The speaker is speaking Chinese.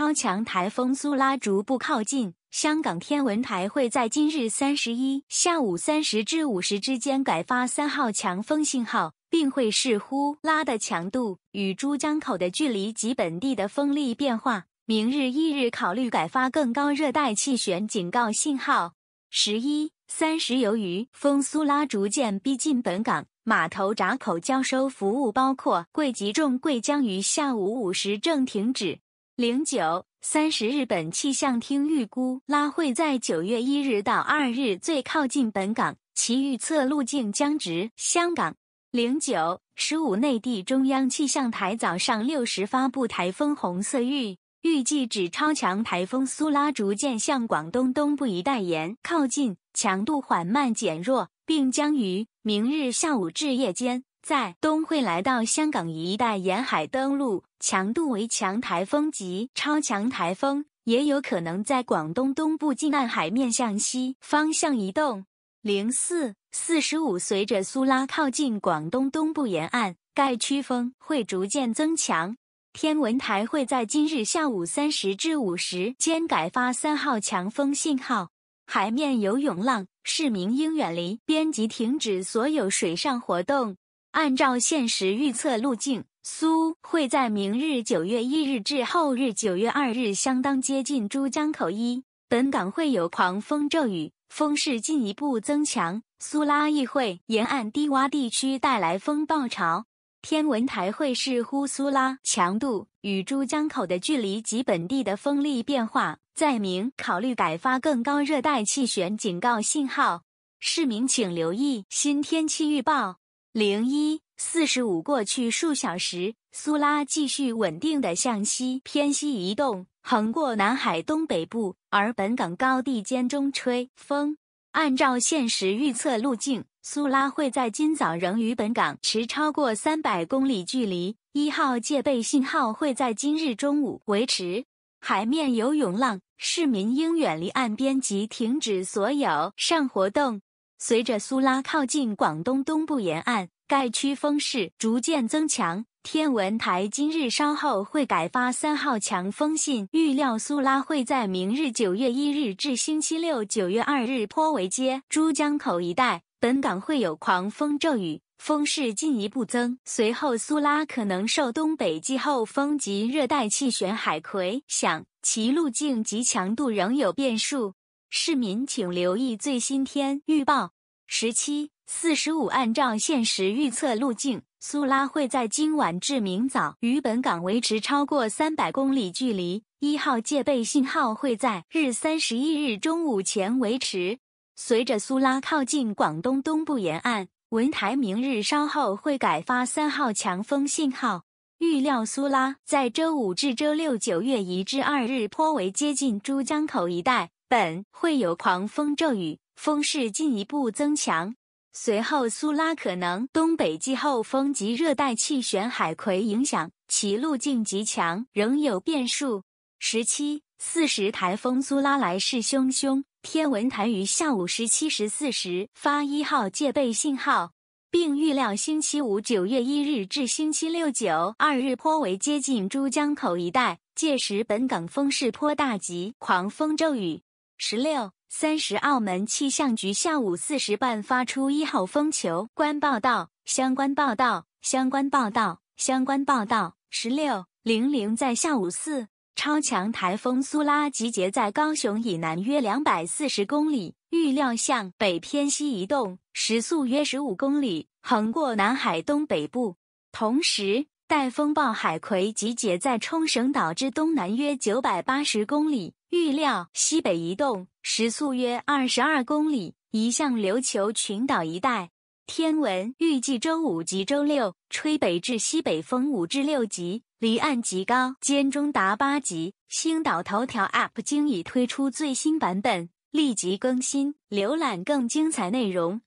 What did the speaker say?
超强台风苏拉逐步靠近，香港天文台会在今日三十一下午三时至五时之间改发三号强风信号，并会视乎拉的强度、与珠江口的距离及本地的风力变化，明日翌日考虑改发更高热带气旋警告信号。十一三十，由于风苏拉逐渐逼近本港，码头闸口交收服务包括贵及重贵将于下午五时正停止。零九三十，日本气象厅预估拉会在九月一日到二日最靠近本港，其预测路径将直香港。零九十五，内地中央气象台早上六时发布台风红色预预计指超强台风苏拉逐渐向广东东部一带沿靠近，强度缓慢减弱，并将于明日下午至夜间。在东会来到香港一带沿海登陆，强度为强台风级、超强台风，也有可能在广东东部近岸海面向西方向移动。零四四十五，随着苏拉靠近广东东部沿岸，该区风会逐渐增强。天文台会在今日下午三时至五时间改发三号强风信号，海面有涌浪，市民应远离，编辑停止所有水上活动。按照现实预测路径，苏会在明日九月一日至后日九月二日相当接近珠江口一，本港会有狂风骤雨，风势进一步增强。苏拉亦会沿岸低洼地区带来风暴潮。天文台会视乎苏拉强度、与珠江口的距离及本地的风力变化，在明考虑改发更高热带气旋警告信号。市民请留意新天气预报。零一四十五过去数小时，苏拉继续稳定的向西偏西移动，横过南海东北部，而本港高地间中吹风。按照现实预测路径，苏拉会在今早仍与本港持超过三百公里距离。一号戒备信号会在今日中午维持。海面有涌浪，市民应远离岸边及停止所有上活动。随着苏拉靠近广东东部沿岸，该区风势逐渐增强。天文台今日稍后会改发三号强风信，预料苏拉会在明日九月一日至星期六九月二日，坡围街、珠江口一带本港会有狂风骤雨，风势进一步增。随后苏拉可能受东北季候风及热带气旋海葵响，其路径及强度仍有变数。市民请留意最新天预报。十七四十五，按照现实预测路径，苏拉会在今晚至明早与本港维持超过三百公里距离。一号戒备信号会在日三十一日中午前维持。随着苏拉靠近广东东部沿岸，文台明日稍后会改发三号强风信号。预料苏拉在周五至周六（九月一至二日）颇为接近珠江口一带。本会有狂风骤雨，风势进一步增强。随后苏拉可能东北季候风及热带气旋海葵影响，其路径极强，仍有变数。十七四十台风苏拉来势汹汹，天文台于下午十七时四十发一号戒备信号，并预料星期五九月一日至星期六九二日颇为接近珠江口一带，届时本港风势颇大，及狂风骤雨。十六三十，澳门气象局下午四时半发出一号风球。关报道，相关报道，相关报道，相关报道。十六零零在下午四，超强台风苏拉集结在高雄以南约两百四十公里，预料向北偏西移动，时速约十五公里，横过南海东北部。同时。带风暴海葵集结在冲绳岛之东南约九百八十公里，预料西北移动，时速约二十二公里，移向琉球群岛一带。天文预计周五及周六吹北至西北风五至六级，离岸极高，间中达八级。星岛头条 App 经已推出最新版本，立即更新，浏览更精彩内容。